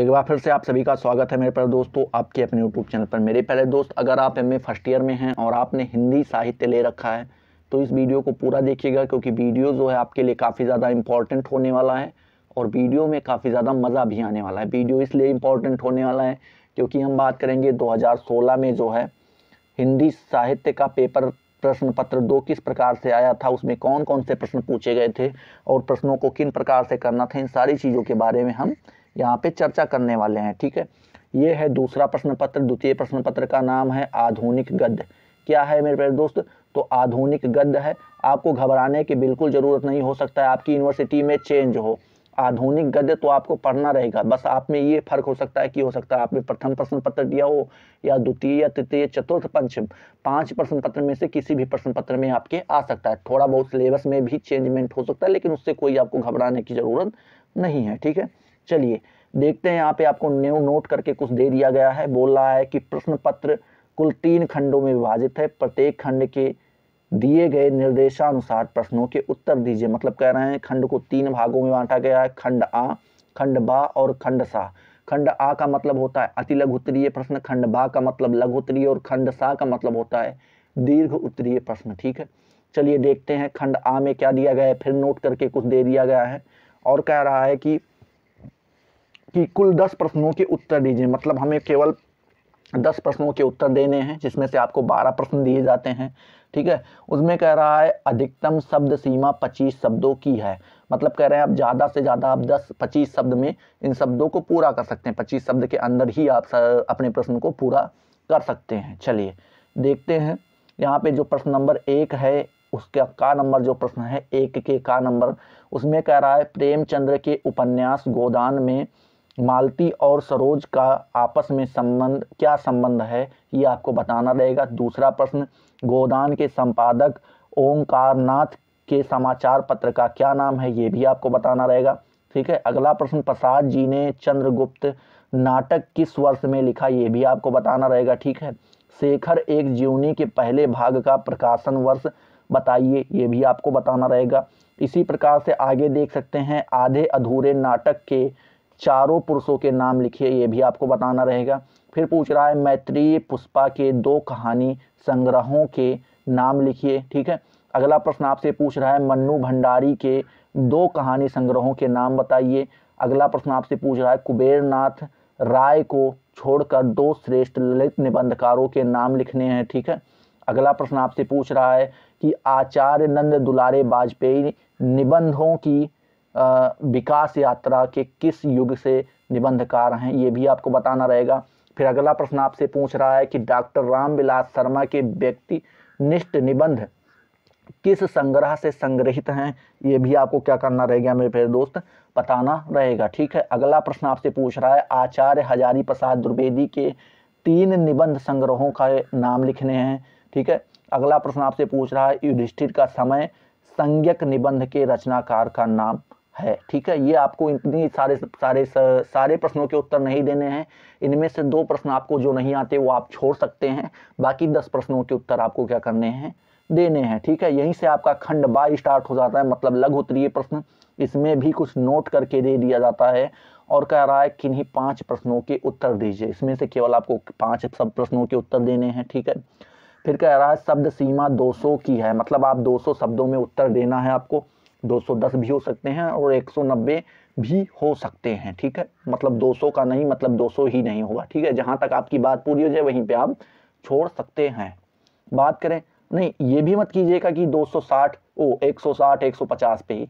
एक बार फिर से आप सभी का स्वागत है मेरे पहले दोस्तों आपके अपने यूट्यूब चैनल पर मेरे पहले दोस्त अगर आप एम फर्स्ट ईयर में हैं और आपने हिंदी साहित्य ले रखा है तो इस वीडियो को पूरा देखिएगा क्योंकि वीडियो जो है आपके लिए काफ़ी ज़्यादा इंपॉर्टेंट होने वाला है और वीडियो में काफ़ी ज़्यादा मज़ा भी आने वाला है वीडियो इसलिए इम्पॉर्टेंट होने वाला है क्योंकि हम बात करेंगे दो में जो है हिंदी साहित्य का पेपर प्रश्न पत्र दो किस प्रकार से आया था उसमें कौन कौन से प्रश्न पूछे गए थे और प्रश्नों को किन प्रकार से करना था इन सारी चीज़ों के बारे में हम यहाँ पे चर्चा करने वाले हैं ठीक है ये है दूसरा प्रश्न पत्र द्वितीय प्रश्न पत्र का नाम है आधुनिक गद्य क्या है मेरे प्यारे दोस्त तो आधुनिक गद्य है आपको घबराने की बिल्कुल ज़रूरत नहीं हो सकता है आपकी यूनिवर्सिटी में चेंज हो आधुनिक गद्य तो आपको पढ़ना रहेगा बस आप में ये फर्क हो सकता है कि हो सकता है आपने प्रथम प्रश्न पत्र दिया हो या द्वितीय या तृतीय चतुर्थ पंचम पांच प्रश्न पत्र में से किसी भी प्रश्न पत्र में आपके आ सकता है थोड़ा बहुत सिलेबस में भी चेंजमेंट हो सकता है लेकिन उससे कोई आपको घबराने की जरूरत नहीं है ठीक है चलिए देखते हैं यहाँ पे आपको न्यू नोट करके कुछ दे दिया गया है बोल रहा है कि प्रश्न पत्र कुल तीन खंडों में विभाजित है प्रत्येक खंड के दिए गए निर्देशानुसार प्रश्नों के उत्तर दीजिए मतलब कह रहे हैं खंड को तीन भागों में बांटा गया है खंड आ खंड बा और खंड सा खंड आ का मतलब होता है अति लघु उत्तरीय प्रश्न खंड बा का मतलब लघु उत्तरीय और खंड सा का मतलब होता है दीर्घ उत्तरीय प्रश्न ठीक है चलिए देखते हैं खंड आ में क्या दिया गया है फिर नोट करके कुछ दे दिया गया है और कह रहा है कि कि कुल दस प्रश्नों के उत्तर दीजिए मतलब हमें केवल दस प्रश्नों के उत्तर देने हैं जिसमें से आपको बारह प्रश्न दिए जाते हैं ठीक है उसमें कह रहा है अधिकतम शब्द सीमा पच्चीस शब्दों की है मतलब कह रहे हैं आप ज़्यादा से ज़्यादा आप दस पच्चीस शब्द में इन शब्दों को पूरा कर सकते हैं पच्चीस शब्द के अंदर ही आप अपने प्रश्न को पूरा कर सकते हैं चलिए देखते हैं यहाँ पे जो प्रश्न नंबर एक है उसका का नंबर जो प्रश्न है एक के का नंबर उसमें कह रहा है प्रेमचंद्र के उपन्यास गोदान में मालती और सरोज का आपस में संबंध क्या संबंध है ये आपको बताना रहेगा दूसरा प्रश्न गोदान के संपादक नाथ के समाचार पत्र का क्या नाम है ये भी आपको बताना रहेगा ठीक है अगला प्रश्न प्रसाद जी ने चंद्रगुप्त नाटक किस वर्ष में लिखा ये भी आपको बताना रहेगा ठीक है शेखर एक जीवनी के पहले भाग का प्रकाशन वर्ष बताइए ये भी आपको बताना रहेगा इसी प्रकार से आगे देख सकते हैं आधे अधूरे नाटक के चारों पुरुषों के नाम लिखिए ये भी आपको बताना रहेगा फिर पूछ रहा है मैत्री पुष्पा के दो कहानी संग्रहों के नाम लिखिए ठीक है अगला प्रश्न आपसे पूछ रहा है मन्नू भंडारी के दो कहानी संग्रहों के नाम बताइए अगला प्रश्न आपसे पूछ रहा है कुबेरनाथ राय को छोड़कर दो श्रेष्ठ ललित निबंधकारों के नाम लिखने हैं ठीक है अगला प्रश्न आपसे पूछ रहा है कि आचार्य नंद दुलारे वाजपेयी निबंधों की विकास यात्रा के किस युग से निबंधकार हैं ये भी आपको बताना रहेगा फिर अगला प्रश्न आपसे पूछ रहा है कि डॉक्टर रामविलास शर्मा के व्यक्ति निष्ठ निबंध किस संग्रह से संग्रहित हैं ये भी आपको क्या करना रहेगा मेरे फिर दोस्त बताना रहेगा ठीक है अगला प्रश्न आपसे पूछ रहा है आचार्य हजारी प्रसाद द्विवेदी के तीन निबंध संग्रहों का नाम लिखने हैं ठीक है अगला प्रश्न आपसे पूछ रहा है युधिष्ठिर का समय संज्ञक निबंध के रचनाकार का नाम है ठीक है ये आपको इतनी सारे सारे सारे प्रश्नों के उत्तर नहीं देने हैं इनमें से दो प्रश्न आपको जो नहीं आते वो आप छोड़ सकते हैं बाकी दस प्रश्नों के उत्तर आपको क्या करने हैं देने हैं ठीक है यहीं से आपका खंड बा स्टार्ट हो जाता है मतलब लघु उत्तरीय प्रश्न इसमें भी कुछ नोट करके दे दिया जाता है और कह रहा है किन्हीं पांच प्रश्नों के उत्तर दीजिए इसमें से केवल आपको पांच सब प्रश्नों के उत्तर देने हैं ठीक है फिर कह रहा है शब्द सीमा 200 की है मतलब आप 200 शब्दों में उत्तर देना है आपको 210 भी हो सकते हैं और 190 भी हो सकते हैं ठीक है मतलब 200 का नहीं मतलब 200 ही नहीं होगा ठीक है जहां तक आपकी बात पूरी हो जाए वहीं पे आप छोड़ सकते हैं बात करें नहीं ये भी मत कीजिएगा कि 260 ओ 160 150 पे ही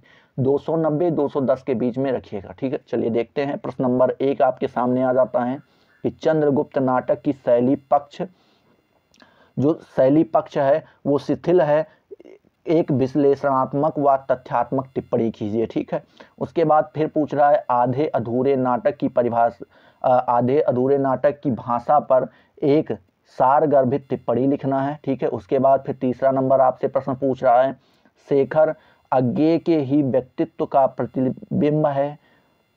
290 210 के बीच में रखिएगा ठीक है चलिए देखते हैं प्रश्न नंबर एक आपके सामने आ जाता है कि चंद्रगुप्त नाटक की शैली पक्ष जो शैली पक्ष है वो शिथिल है एक विश्लेषणात्मक व तथ्यात्मक टिप्पणी कीजिए ठीक है उसके बाद फिर पूछ रहा है आधे अधूरे नाटक की परिभाषा आधे अधूरे नाटक की भाषा पर एक सार गर्भित टिप्पणी लिखना है ठीक है उसके बाद फिर तीसरा नंबर आपसे प्रश्न पूछ रहा है शेखर अज्ञे के ही व्यक्तित्व का प्रतिबिंब है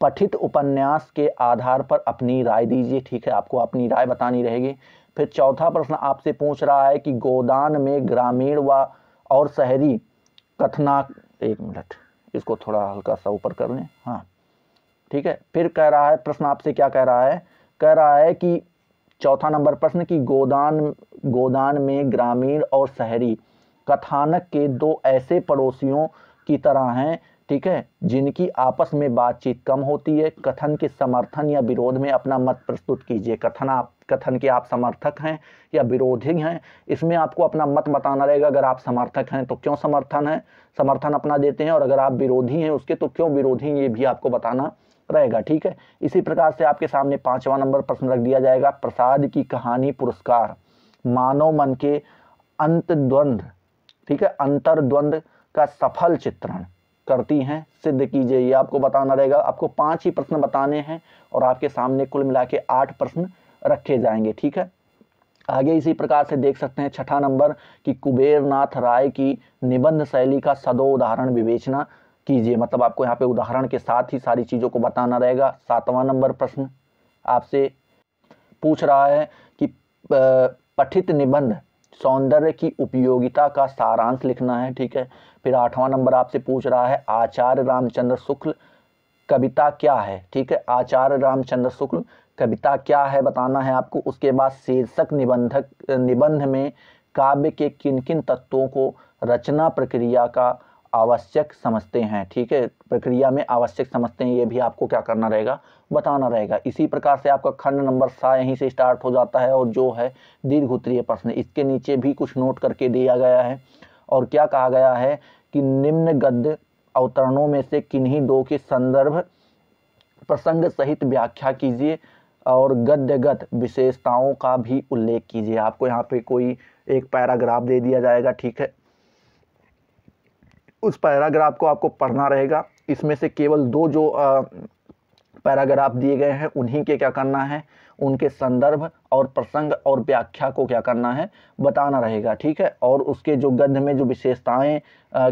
पठित उपन्यास के आधार पर अपनी राय दीजिए ठीक है आपको अपनी राय बतानी रहेगी फिर चौथा प्रश्न आपसे पूछ रहा है कि गोदान में ग्रामीण व और शहरी कथना एक मिनट इसको थोड़ा हल्का सा ऊपर कर लें हाँ ठीक है फिर कह रहा है प्रश्न आपसे क्या कह रहा है कह रहा है कि चौथा नंबर प्रश्न कि गोदान गोदान में ग्रामीण और शहरी कथानक के दो ऐसे पड़ोसियों की तरह हैं ठीक है जिनकी आपस में बातचीत कम होती है कथन के समर्थन या विरोध में अपना मत प्रस्तुत कीजिए कथन आप कथन के आप समर्थक हैं या विरोधी हैं इसमें आपको अपना मत बताना रहेगा अगर आप समर्थक हैं तो क्यों समर्थन है समर्थन अपना देते हैं और अगर आप विरोधी हैं उसके तो क्यों विरोधी ये भी आपको बताना रहेगा ठीक है इसी प्रकार से आपके सामने पाँचवा नंबर प्रश्न रख दिया जाएगा प्रसाद की कहानी पुरस्कार मानव मन के अंतद्वंद ठीक है अंतर्द्वंद का सफल चित्रण करती हैं सिद्ध कीजिए ये आपको बताना रहेगा आपको पांच ही प्रश्न बताने हैं और आपके सामने कुल मिला के आठ प्रश्न रखे जाएंगे ठीक है आगे इसी प्रकार से देख सकते हैं छठा नंबर कि कुबेरनाथ राय की निबंध शैली का सदो उदाहरण विवेचना कीजिए मतलब आपको यहाँ पे उदाहरण के साथ ही सारी चीज़ों को बताना रहेगा सातवां नंबर प्रश्न आपसे पूछ रहा है कि पठित निबंध सौंदर्य की उपयोगिता का सारांश लिखना है ठीक है फिर आठवां नंबर आपसे पूछ रहा है आचार्य रामचंद्र शुक्ल कविता क्या है ठीक है आचार्य रामचंद्र शुक्ल कविता क्या है बताना है आपको उसके बाद शीर्षक निबंधक निबंध में काव्य के किन किन तत्वों को रचना प्रक्रिया का आवश्यक समझते हैं ठीक है प्रक्रिया में आवश्यक समझते हैं ये भी आपको क्या करना रहेगा बताना रहेगा इसी प्रकार से आपका खंड नंबर सा यहीं से स्टार्ट हो जाता है और जो है दीर्घ उत्तरीय प्रश्न इसके नीचे भी कुछ नोट करके दिया गया है और क्या कहा गया है कि निम्न गद्य अवतरणों में से किन्हीं दो के संदर्भ प्रसंग सहित व्याख्या कीजिए और गद्यगत विशेषताओं का भी उल्लेख कीजिए आपको यहाँ पे कोई एक पैराग्राफ दे दिया जाएगा ठीक है उस पैराग्राफ को आपको पढ़ना रहेगा इसमें से केवल दो जो पैराग्राफ दिए गए हैं उन्हीं के क्या करना है उनके संदर्भ और प्रसंग और व्याख्या को क्या करना है बताना रहेगा ठीक है और उसके जो गद्य में जो विशेषताएं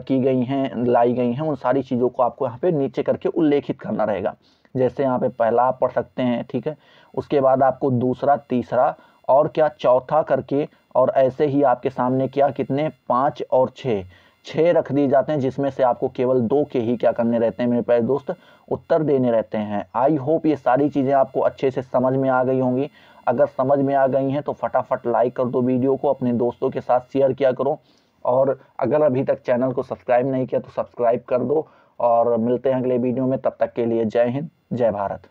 की गई हैं लाई गई हैं उन सारी चीज़ों को आपको यहाँ पे नीचे करके उल्लेखित करना रहेगा जैसे यहाँ पे पहला आप पढ़ सकते हैं ठीक है उसके बाद आपको दूसरा तीसरा और क्या चौथा करके और ऐसे ही आपके सामने क्या कितने पाँच और छः छः रख दिए जाते हैं जिसमें से आपको केवल दो के ही क्या करने रहते हैं मेरे प्यारे दोस्त उत्तर देने रहते हैं आई होप ये सारी चीज़ें आपको अच्छे से समझ में आ गई होंगी अगर समझ में आ गई हैं तो फटाफट लाइक कर दो वीडियो को अपने दोस्तों के साथ शेयर किया करो और अगर अभी तक चैनल को सब्सक्राइब नहीं किया तो सब्सक्राइब कर दो और मिलते हैं अगले वीडियो में तब तक के लिए जय हिंद जय भारत